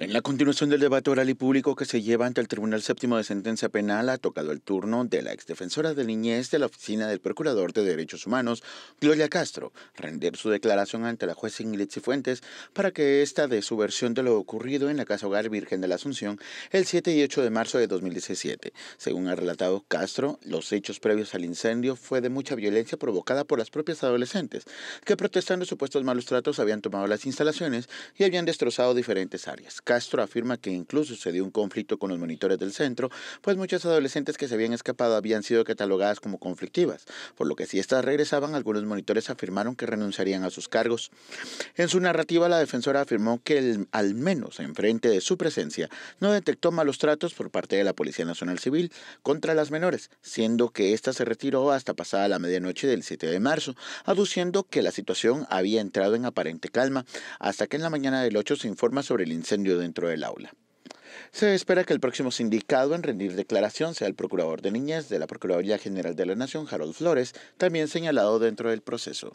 En la continuación del debate oral y público que se lleva ante el Tribunal Séptimo de Sentencia Penal, ha tocado el turno de la exdefensora de niñez de la Oficina del Procurador de Derechos Humanos, Gloria Castro, render su declaración ante la jueza Ingrid Fuentes para que ésta dé su versión de lo ocurrido en la Casa Hogar Virgen de la Asunción el 7 y 8 de marzo de 2017. Según ha relatado Castro, los hechos previos al incendio fue de mucha violencia provocada por las propias adolescentes, que protestando supuestos malos tratos habían tomado las instalaciones y habían destrozado diferentes áreas. Castro afirma que incluso se dio un conflicto con los monitores del centro, pues muchas adolescentes que se habían escapado habían sido catalogadas como conflictivas, por lo que si éstas regresaban, algunos monitores afirmaron que renunciarían a sus cargos. En su narrativa, la defensora afirmó que al menos en frente de su presencia no detectó malos tratos por parte de la Policía Nacional Civil contra las menores, siendo que ésta se retiró hasta pasada la medianoche del 7 de marzo, aduciendo que la situación había entrado en aparente calma, hasta que en la mañana del 8 se informa sobre el incendio de dentro del aula. Se espera que el próximo sindicado en rendir declaración sea el procurador de niñez de la Procuraduría General de la Nación, Harold Flores, también señalado dentro del proceso.